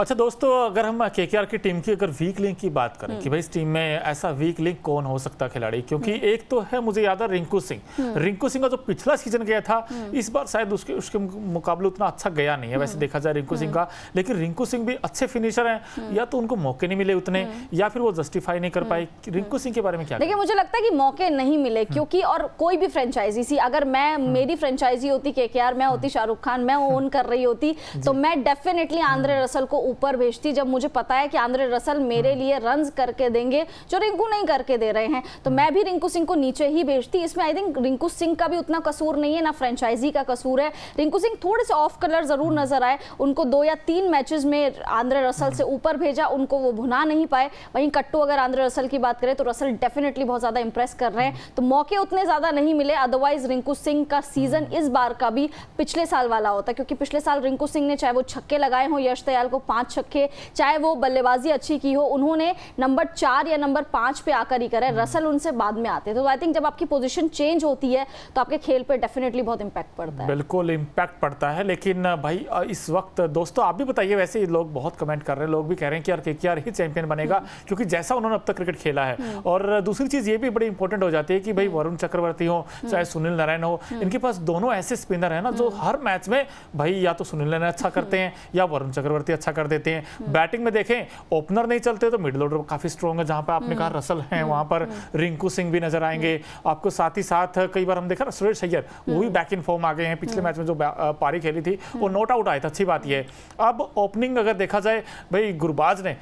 अच्छा दोस्तों अगर हम के की टीम की अगर वीक लिंक की बात करें हम्म। कि भाई इस टीम में ऐसा वीक लिंक कौन हो सकता खिलाड़ी क्योंकि हम्म। एक तो है मुझे याद है रिंकू सिंह हम्म। रिंकू सिंह का जो पिछला सीजन गया था इस बार शायद उसके उसके मुकाबले उतना अच्छा गया नहीं है वैसे देखा जाए रिंकू सिंह का लेकिन रिंकू सिंह भी अच्छे फिनिशर है या तो उनको मौके नहीं मिले उतने या फिर वो जस्टिफाई नहीं कर पाए रिंकू सिंह के बारे में क्या देखिए मुझे लगता है कि मौके नहीं मिले क्योंकि और कोई भी फ्रेंचाइजी सी अगर मैं मेरी फ्रेंचाइजी होती के मैं होती शाहरुख खान मैं ओन कर रही होती तो मैं डेफिनेटली आंद्रे रसल को ऊपर भेजती जब मुझे पता है कि आंद्रे रसल मेरे हाँ। लिए रन करके देंगे जो रिंकू नहीं करके दे रहे हैं तो मैं हाँ। भी रिंकू सिंह को नीचे ही भेजती इसमें आई थिंक रिंकू सिंह का भी उतना कसूर नहीं है ना फ्रेंचाइजी का कसूर है रिंकू सिंह थोड़े से ऑफ कलर जरूर हाँ। नजर आए उनको दो या तीन मैचेस में आंद्रे रसल से ऊपर भेजा उनको वो भुना नहीं पाए वहीं कट्टू अगर आंद्रे रसल की बात करें तो रसल डेफिनेटली बहुत ज़्यादा इंप्रेस कर रहे हैं तो मौके उतने ज़्यादा नहीं मिले अदरवाइज रिंकू सिंह का सीजन इस बार का भी पिछले साल वाला होता क्योंकि पिछले साल रिंकू सिंह ने चाहे वो छक्के लगाए हों यश दयाल को पांच पांच छक्के चाहे वो बल्लेबाजी अच्छी की हो उन्होंने नंबर चार या नंबर पांच पे आकर ही करें रसल उनसे बाद में आते तो आई थिंक जब आपकी पोजिशन चेंज होती है तो आपके खेल पर डेफिनेटली बहुत इम्पैक्ट पड़ता है बिल्कुल इम्पैक्ट पड़ता है लेकिन भाई इस वक्त दोस्तों आप भी बताइए वैसे लोग बहुत कमेंट कर रहे हैं लोग भी कह रहे हैं कि यार ही चैंपियन बनेगा हम्म। क्योंकि जैसा उन्होंने अब तक क्रिकेट खेला है हम्म। और दूसरी चीज़ ये भी बड़ी इंपॉर्टेंट हो जाती है कि भाई हम्म। वरुण चक्रवर्ती हो चाहे सुनील नारायण हो इनके पास दोनों ऐसे स्पिनर है ना जो हर मैच में भाई या तो सुनील नारायण अच्छा करते हैं या वरुण चक्रवर्ती अच्छा करते देते हैं हम्म। बैटिंग में देखें ओपनर नहीं चलते तो मिडल ऑर्डर काफ़ी स्ट्रॉन्ग है जहां पर आपने कहा हम्म। रसल है हम्म। वहां पर रिंकू सिंह भी नजर आएंगे आपको साथ ही साथ कई बार हम देखा ना सुरेश सैयर वो भी बैक इन फॉर्म आ गए हैं पिछले मैच में जो पारी खेली थी वो नोट आउट आए थे अच्छी बात यह अब ओपनिंग अगर देखा जाए भाई गुरबाज ने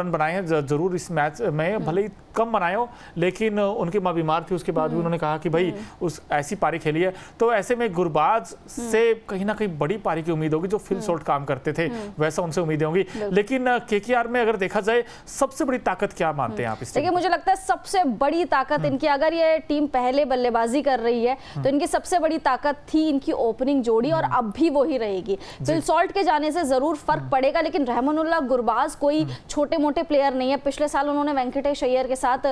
रन बनाए हैं जरूर इस मैच में भले ही कम बनाए हो लेकिन उनकी माँ बीमार थी उसके बाद भी उन्होंने कहा कि भाई उस ऐसी पारी खेली है तो ऐसे में गुरबाज से कहीं ना कहीं बड़ी पारी की उम्मीद होगी जो फिल शॉर्ट काम करते थे वैसा उनसे उम्मीदें होंगी लेकिन के में अगर देखा जाए सबसे बड़ी ताकत क्या मानते हैं आप इस देखिए मुझे लगता है सबसे बड़ी ताकत हम्म। इनकी अगर ये टीम पहले बल्लेबाजी कर रही है तो हम्म। इनकी सबसे बड़ी ताकत थी इनकी ओपनिंग जोड़ी और हम्म। अब भी वही रहेगी फिल सॉल्ट के जाने से जरूर फर्क पड़ेगा लेकिन रहमानुल्ला गुरबाज कोई छोटे मोटे प्लेयर नहीं है पिछले साल उन्होंने वेंकटेश अय्यर के साथ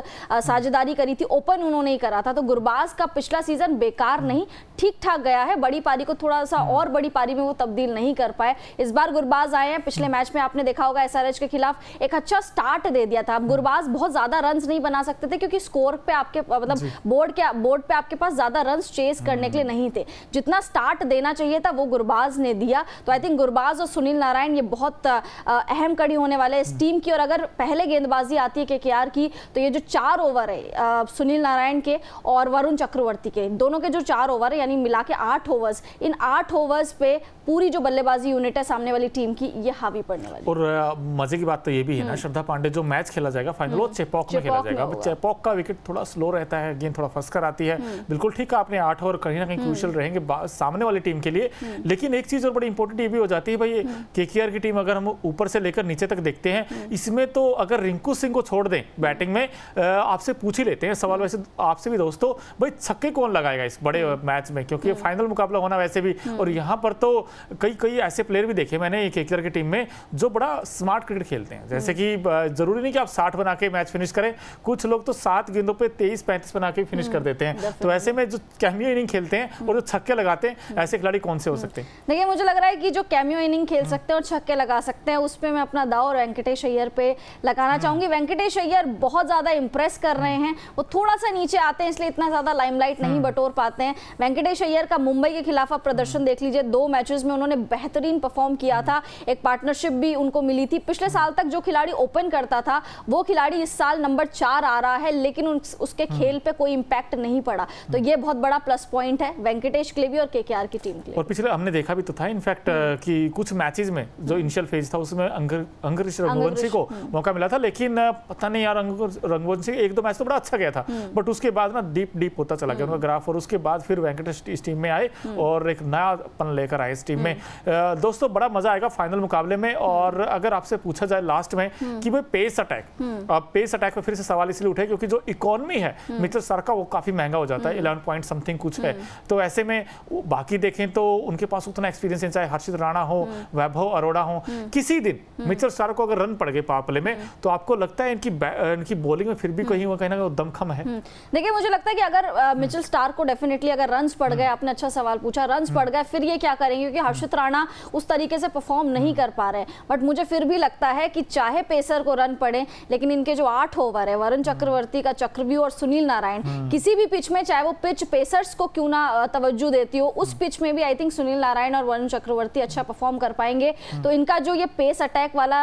साझेदारी करी थी ओपन उन्होंने ही करा था तो गुरबाज का पिछला सीजन बेकार नहीं ठीक ठाक गया है बड़ी पारी को थोड़ा सा और बड़ी पारी में वो तब्दील नहीं कर पाए इस बार गुरबाज आए हैं पिछले मैच मैच में आपने देखा होगा एसआरएच के खिलाफ एक अच्छा स्टार्ट दे दिया था हाँ। गुरबाज बहुत ज्यादा रन नहीं बना सकते थे क्योंकि स्कोर पे आपके मतलब बोर्ड के बोर्ड पे आपके पास ज्यादा रन चेस करने के लिए हाँ। नहीं थे जितना स्टार्ट देना चाहिए था वो गुरबाज ने दिया तो आई थिंक गुरबाज और सुनील नारायण ये बहुत अहम कड़ी होने वाले इस टीम हाँ। की और अगर पहले गेंदबाजी आती है के की तो ये जो चार ओवर है सुनील नारायण के और वरुण चक्रवर्ती के दोनों के जो चार ओवर है यानी मिला के आठ ओवर्स इन आठ ओवर्स पे पूरी जो बल्लेबाजी यूनिट है सामने वाली टीम की ये हावी पड़ने वाली और मजे की बात तो ये भी है ना हम्म। श्रद्धा पांडे जो मैच खेला जाएगा फाइनल वो हम्म। चेपॉक में खेला जाएगा चेपॉक का विकेट थोड़ा स्लो रहता है गेंद थोड़ा फंस कर आती है हम्म। बिल्कुल ठीक है आपने आठ ओवर कहीं ना कहीं क्रूशल रहेंगे सामने वाली टीम के लिए लेकिन एक चीज और बड़ी इंपॉर्टेंट ये भी हो जाती है भाई के की टीम अगर हम ऊपर से लेकर नीचे तक देखते हैं इसमें तो अगर रिंकू सिंह को छोड़ दें बैटिंग में आपसे पूछ ही लेते हैं सवाल वैसे आपसे भी दोस्तों भाई छक्के कौन लगाएगा इस बड़े मैच में क्योंकि फाइनल मुकाबला होना वैसे भी और यहाँ पर तो कई कई ऐसे प्लेयर भी देखे मैंने एक एक की टीम में जो बड़ा स्मार्ट क्रिकेट खेलते हैं जैसे कि हम्म। जरूरी नहीं कि आप साठ बना के मैच फिनिश करें कुछ लोग तो सात गेंदों पर तेईस पैंतीस बना के फिनिश कर हम्म, देते हैं तो ऐसे में जो कैमियो इनिंग खेलते हैं और जो हम्म। छक्के लगाते हैं ऐसे खिलाड़ी कौन से हो सकते हैं देखिए मुझे लग रहा है कि जो कैमियो इनिंग खेल सकते हैं और छक्के लगा सकते हैं उस पर मैं अपना दाव वेंकटेश अय्यर पे लगाना चाहूंगी वेंकटेश अय्यर बहुत ज़्यादा इंप्रेस कर रहे हैं वो थोड़ा सा नीचे आते हैं इसलिए इतना ज़्यादा लाइमलाइट नहीं बटोर पाते हैं वेंकटेश अय्यर का मुंबई के खिलाफ आप प्रदर्शन देख लीजिए दो मैचेस में उन्होंने बेहतरीन परफॉर्म किया था एक पार्टनरशिप भी उनको मिली थी पिछले साल तक जो खिलाड़ी ओपन करता था वो खिलाड़ी इस साल नंबर चार आ रहा है लेकिन उसके हम्म। खेल पर कोई इम्पैक्ट नहीं पड़ा तो हम्म। ये बहुत बड़ा प्लस पॉइंट है वेंकटेश के और के की टीम के और पिछले हमने देखा भी तो था इनफैक्ट हम्म। कि कुछ मैचेस में जो इनिशियल फेज था उसमें अंग्रेज रघुवंशी को मौका मिला था लेकिन पता नहीं यार रघुवंशी एक दो मैच तो बड़ा अच्छा गया था बट उसके बाद ना डीप डीप होता चला गया उनका ग्राफ और उसके बाद फिर वेंकटेश इस टीम में आए और एक नया पन लेकर आए इस टीम टीम में हम्म। दोस्तों बड़ा मजा आएगा फाइनल मुकाबले में और अगर आपसे पूछा जाए लास्ट में हम्म। कि भाई पेस अटैक हम्म। अब पेस अटैक पे फिर से सवाल इसलिए उठे क्योंकि जो इकोनॉमी है मिचल सर का वो काफी महंगा हो जाता है इलेवन पॉइंट समथिंग कुछ है तो ऐसे में बाकी देखें तो उनके पास उतना एक्सपीरियंस है चाहे हर्षित राणा हो वैभव अरोड़ा हो किसी दिन मिचल सर को अगर रन पड़ गए पापले में तो आपको लगता है इनकी इनकी बॉलिंग में फिर भी कहीं कहीं ना कहीं दमखम है देखिए मुझे लगता है कि अगर मिचेल स्टार को डेफिनेटली अगर रन पड़ गए आपने अच्छा सवाल पूछा रन पड़ गए फिर ये क्या करेंगे क्योंकि हर्षित राणा उस तरीके से परफॉर्म नहीं कर पा रहे बट मुझे फिर भी लगता है कि चाहे पेसर को रन पड़े लेकिन इनके जो आठ ओवर है वरुण चक्रवर्ती का चक्रव्यू और सुनील नारायण हाँ। किसी भी पिच में चाहे वो पिच पेसर्स को क्यों ना तवज्जो देती हो उस पिच में भी आई थिंक सुनील नारायण और वरुण चक्रवर्ती अच्छा परफॉर्म कर पाएंगे हाँ। तो इनका जो ये पेस अटैक वाला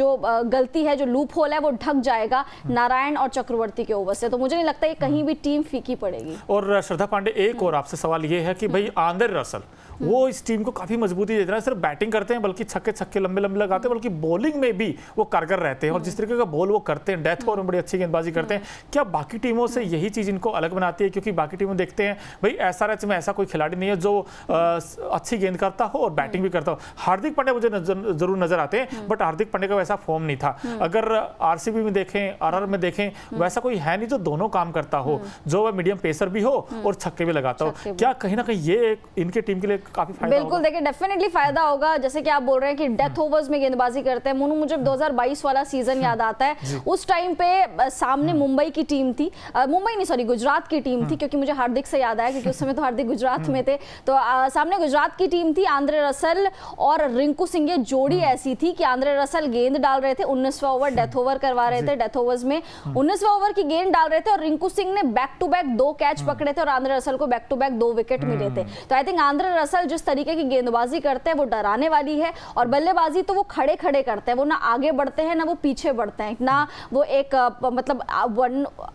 जो गलती है जो लूप होल है वो ढक जाएगा हाँ। नारायण और चक्रवर्ती के ओवर से तो मुझे नहीं लगता ये कहीं भी टीम फीकी पड़ेगी और श्रद्धा पांडे एक और आपसे सवाल ये है कि भाई आंदर रसल वो इस टीम को काफ़ी मजबूती दे रहा है सिर्फ बैटिंग करते हैं बल्कि छक्के छक्के लंबे लंबे लगाते हैं बल्कि बॉलिंग में भी वो कारगर रहते हैं और जिस तरीके का बॉल वो करते हैं डेथ ओवर में बड़ी अच्छी गेंदबाजी करते हैं क्या बाकी टीमों से यही चीज़ इनको अलग बनाती है क्योंकि बाकी टीमों देखते हैं भाई एस में ऐसा कोई खिलाड़ी नहीं है जो अच्छी गेंद करता हो और बैटिंग भी करता हो हार्दिक पांडे मुझे जरूर नजर आते हैं बट हार्दिक पांडे का वैसा फॉर्म नहीं था अगर आर में देखें आर में देखें वैसा कोई है नहीं जो दोनों काम करता हो जो वह मीडियम पेसर भी हो और छक्के भी लगाता हो क्या कहीं ना कहीं ये इनके टीम के लिए काफी फायदा बिल्कुल देखिए डेफिनेटली फायदा होगा जैसे कि आप बोल रहे हैं कि डेथ ओवर्स में गेंदबाजी करते हैं मोनू मुझे 2022 वाला सीजन याद आता है उस टाइम पे सामने हम्म। मुंबई की टीम थी मुंबई नहीं सॉरी गुजरात की टीम थी हम्म। क्योंकि मुझे हार्दिक से याद आया क्योंकि उस समय तो हार्दिक गुजरात में हम्म। थे तो आ, सामने गुजरात की टीम थी आंद्रे रसल और रिंकू सिंह जोड़ी ऐसी थी कि आंद्रे रसल गेंद डाल रहे थे उन्नीसवा ओवर डेथ ओवर करवा रहे थे डेथ ओवर्स में उन्नीसवा ओवर की गेंद डाल रहे थे और रिंकू सिंह ने बैक टू बैक दो कैच पकड़े थे और आंद्रे रसल को बैक टू बैक दो विकेट मिले थे तो आई थिंक आंद्रे रसल जिस तरीके की गेंदबाजी करते हैं वो डराने वाली है और बल्लेबाजी तो वो खड़े खड़े करते हैं वो ना आगे बढ़ते हैं ना वो पीछे बढ़ते हैं ना वो एक मतलब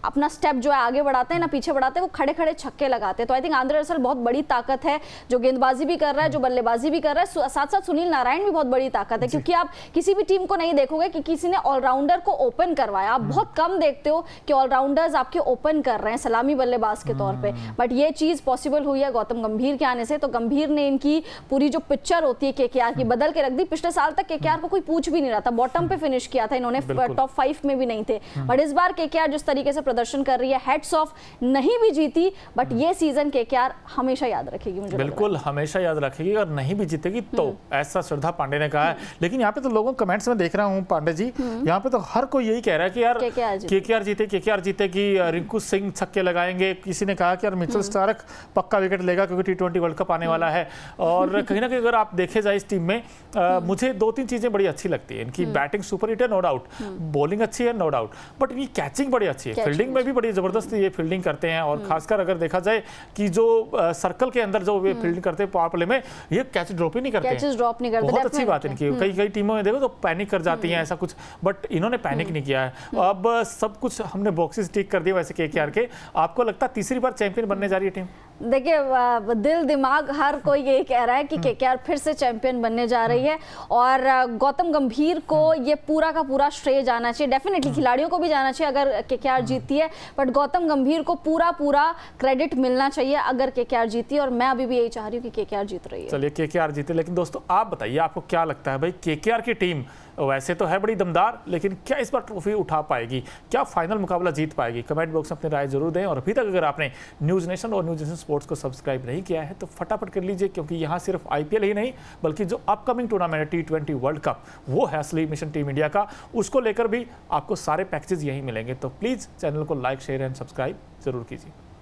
अपना स्टेप जो है आगे बढ़ाते हैं ना पीछे बढ़ाते हैं वो खड़े खड़े छक्के लगाते हैं तो आई थिंक आंध्र रसल बहुत बड़ी ताकत है जो गेंदबाजी भी कर रहा है जो बल्लेबाजी भी कर रहा है साथ साथ सुनील नारायण भी बहुत बड़ी ताकत है क्योंकि आप किसी भी टीम को नहीं देखोगे कि किसी ने ऑलराउंडर को ओपन करवाया आप हम्म। बहुत कम देखते हो कि ऑलराउंडर्स आपके ओपन कर रहे हैं सलामी बल्लेबाज के तौर पर बट हम्म। ये चीज़ पॉसिबल हुई है गौतम गंभीर के आने से तो गंभीर ने इनकी पूरी जो पिक्चर होती है केकेआर की हम्म। बदल के रख दी पिछले साल तक केकेआर हम्म। को कोई पूछ भी नहीं रहा था बॉटम पे फिनिश किया था इन्होंने टॉप फाइव में भी नहीं थे बट हम्म। इस बार केकेआर जिस तरीके से प्रदर्शन कर रही है हेड्स ऑफ नहीं भी जीती बट ये सीजन केकेआर हमेशा याद रखेगी मुझे बिल्कुल हमेशा याद रखेगी और नहीं भी जीतेगी तो ऐसा श्रद्धा पांडे ने कहा है लेकिन यहाँ पे तो लोगों कमेंट्स में देख रहा हूँ पांडे जी यहाँ पे तो हर कोई यही कह रहा है कि यार के जीते के जीते की रिंकू सिंह छक्के लगाएंगे किसी ने कहा कि यार मिचल स्टारक पक्का विकेट लेगा क्योंकि टी वर्ल्ड कप आने वाला है और और कहीं ना कहीं अगर आप देखे जाए इस टीम में आ, हम्म। मुझे दो तीन चीज़ें बड़ी अच्छी लगती है इनकी बैटिंग सुपर हिट है नो डाउट बॉलिंग अच्छी है नो डाउट बट इनकी कैचिंग बड़ी अच्छी है फील्डिंग में भी बड़ी ज़बरदस्त ये फील्डिंग करते हैं और हम्म। खासकर अगर देखा जाए कि जो सर्कल के अंदर जो फील्डिंग हम्म। करते हैं पावर प्ले में ये कैच ड्रॉप ही नहीं करते ड्रॉप नहीं करते बहुत अच्छी बात इनकी कई कई टीमों में देखो तो पैनिक कर जाती है ऐसा कुछ बट इन्होंने पैनिक नहीं किया है अब सब कुछ हमने बॉक्सेस टिक कर दिया वैसे के के आपको लगता है तीसरी बार चैंपियन बनने जा रही है टीम देखिए दिल दिमाग हर कोई यही कह रहा है कि हम्म। केकेआर फिर से चैंपियन बनने जा रही है और गौतम गंभीर को हम्म। ये पूरा का पूरा श्रेय जाना चाहिए डेफिनेटली हम्म। खिलाड़ियों को भी जाना चाहिए अगर केकेआर जीती है बट गौतम गंभीर को पूरा पूरा क्रेडिट मिलना चाहिए अगर केकेआर जीती है और मैं अभी भी यही चाह रही हूँ कि केकेआर जीत रही है चलिए केकेआर जीते लेकिन दोस्तों आप बताइए आपको क्या लगता है भाई केकेआर की टीम तो वैसे तो है बड़ी दमदार लेकिन क्या इस बार ट्रॉफी उठा पाएगी क्या फाइनल मुकाबला जीत पाएगी कमेंट बॉक्स में अपनी राय जरूर दें और अभी तक अगर आपने न्यूज़ नेशन और न्यूज़ नेशन स्पोर्ट्स को सब्सक्राइब नहीं किया है तो फटाफट कर लीजिए क्योंकि यहाँ सिर्फ आई ही नहीं बल्कि जो अपकमिंग टूर्नामेंट है टी वर्ल्ड कप वो है असली मिशन टीम इंडिया का उसको लेकर भी आपको सारे पैकेजेज यहीं मिलेंगे तो प्लीज़ चैनल को लाइक शेयर एंड सब्सक्राइब जरूर कीजिए